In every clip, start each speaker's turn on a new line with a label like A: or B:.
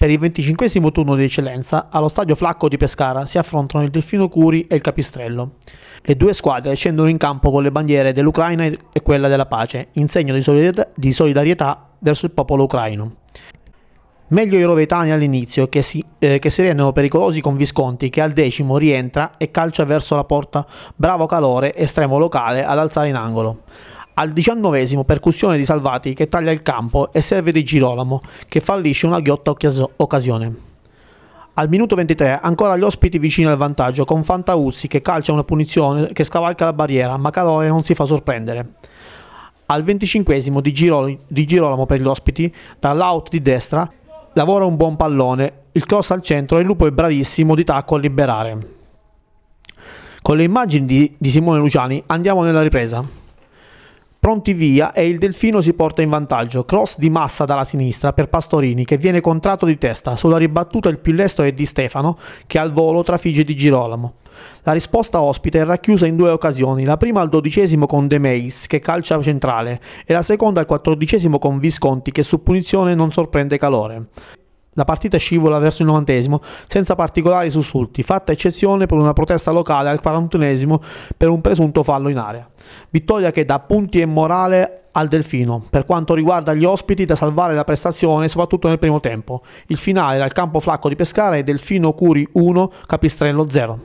A: Per il venticinquesimo turno di eccellenza, allo stadio Flacco di Pescara si affrontano il Delfino Curi e il Capistrello. Le due squadre scendono in campo con le bandiere dell'Ucraina e quella della pace, in segno di solidarietà verso il popolo ucraino. Meglio i rovetani all'inizio, che si, eh, che si, rendono pericolosi con Visconti, che al decimo rientra e calcia verso la porta. Bravo Calore, estremo locale, ad alzare in angolo. Al diciannovesimo percussione di Salvati che taglia il campo e serve di Girolamo che fallisce una ghiotta occasione. Al minuto 23 ancora gli ospiti vicini al vantaggio con Fantauzzi che calcia una punizione che scavalca la barriera ma Calore non si fa sorprendere. Al 25 di, Giro, di Girolamo per gli ospiti dall'out di destra lavora un buon pallone, il cross al centro e il lupo è bravissimo di tacco a liberare. Con le immagini di, di Simone Luciani andiamo nella ripresa. Pronti via e il Delfino si porta in vantaggio. Cross di massa dalla sinistra per Pastorini che viene contratto di testa. Sulla ribattuta il più lesto è Di Stefano che al volo trafigge di Girolamo. La risposta ospite è racchiusa in due occasioni, la prima al dodicesimo con De Meis che calcia centrale e la seconda al quattordicesimo con Visconti che su punizione non sorprende calore. La partita scivola verso il novantesimo senza particolari sussulti, fatta eccezione per una protesta locale al 41 esimo per un presunto fallo in area. Vittoria che dà punti e morale al Delfino. Per quanto riguarda gli ospiti, da salvare la prestazione soprattutto nel primo tempo. Il finale dal campo flacco di Pescara è Delfino Curi 1, Capistrello 0.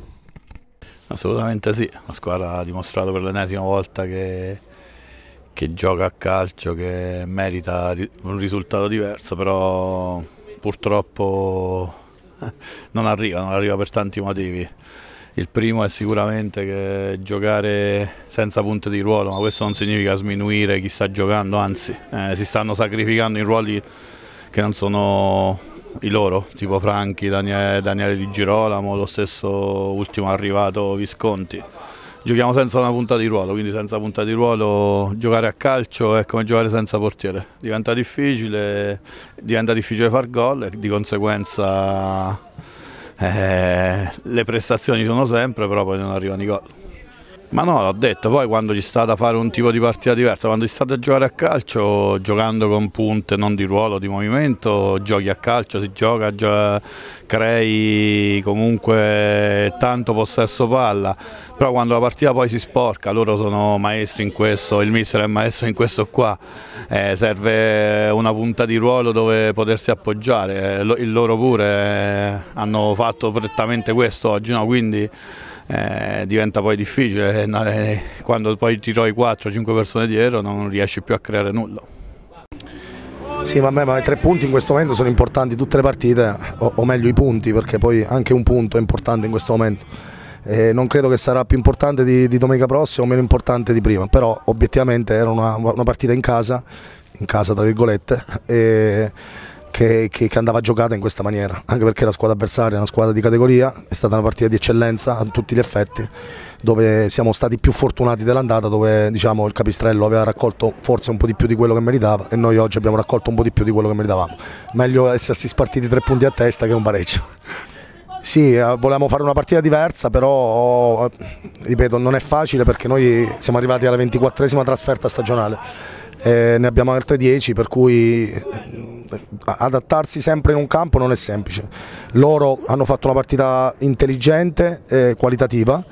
B: Assolutamente sì, la squadra ha dimostrato per l'ennesima volta che, che gioca a calcio, che merita un risultato diverso, però purtroppo non arriva, non arriva per tanti motivi. Il primo è sicuramente che giocare senza punte di ruolo, ma questo non significa sminuire chi sta giocando, anzi eh, si stanno sacrificando in ruoli che non sono i loro, tipo Franchi, Daniele, Daniele Di Girolamo, lo stesso ultimo arrivato Visconti giochiamo senza una punta di ruolo, quindi senza punta di ruolo giocare a calcio è come giocare senza portiere, diventa difficile, diventa difficile far gol e di conseguenza eh, le prestazioni sono sempre, però poi non arrivano i gol. Ma no, l'ho detto, poi quando ci sta da fare un tipo di partita diversa, quando ci sta da giocare a calcio, giocando con punte non di ruolo, di movimento, giochi a calcio, si gioca, gioca crei comunque tanto possesso palla, però quando la partita poi si sporca, loro sono maestri in questo, il mister è maestro in questo qua, eh, serve una punta di ruolo dove potersi appoggiare, eh, il loro pure eh, hanno fatto prettamente questo oggi, no? quindi eh, diventa poi difficile, eh, eh, quando poi ti trovi 4-5 persone dietro non riesci più a creare nulla.
C: Sì, ma, ma i tre punti in questo momento sono importanti tutte le partite, o, o, meglio i punti, perché poi anche un punto è importante in questo momento. Eh, non credo che sarà più importante di, di, domenica prossima o meno importante di prima, però obiettivamente era una, una partita in casa, in casa tra virgolette, e che, che, che, andava giocata in questa maniera, anche perché la squadra avversaria è una squadra di categoria, è stata una partita di eccellenza a tutti gli effetti, dove siamo stati più fortunati dell'andata, dove diciamo, il capistrello aveva raccolto forse un po' di più di quello che meritava e noi oggi abbiamo raccolto un po' di più di quello che meritavamo. Meglio essersi spartiti tre punti a testa che un pareggio. Sì, eh, volevamo fare una partita diversa, però eh, ripeto, non è facile perché noi siamo arrivati alla 24esima trasferta stagionale. Eh, ne abbiamo altre 10 per cui eh, adattarsi sempre in un campo non è semplice loro hanno fatto una partita intelligente e qualitativa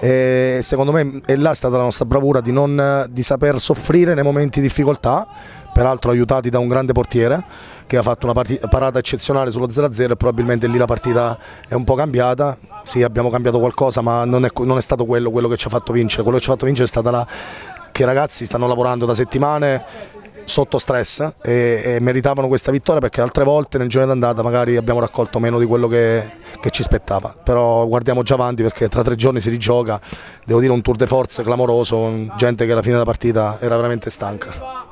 C: e secondo me è là stata la nostra bravura di, non, di saper soffrire nei momenti di difficoltà peraltro aiutati da un grande portiere che ha fatto una parata eccezionale sullo 0-0 e probabilmente lì la partita è un po' cambiata, sì abbiamo cambiato qualcosa ma non è, non è stato quello, quello che ci ha fatto vincere, quello che ci ha fatto vincere è stata la che i ragazzi stanno lavorando da settimane sotto stress e, e, meritavano questa vittoria perché altre volte nel giorno d'andata magari abbiamo raccolto meno di quello che, che, ci spettava però guardiamo già avanti perché tra tre giorni si rigioca devo dire un tour de force clamoroso gente che alla fine della partita era veramente stanca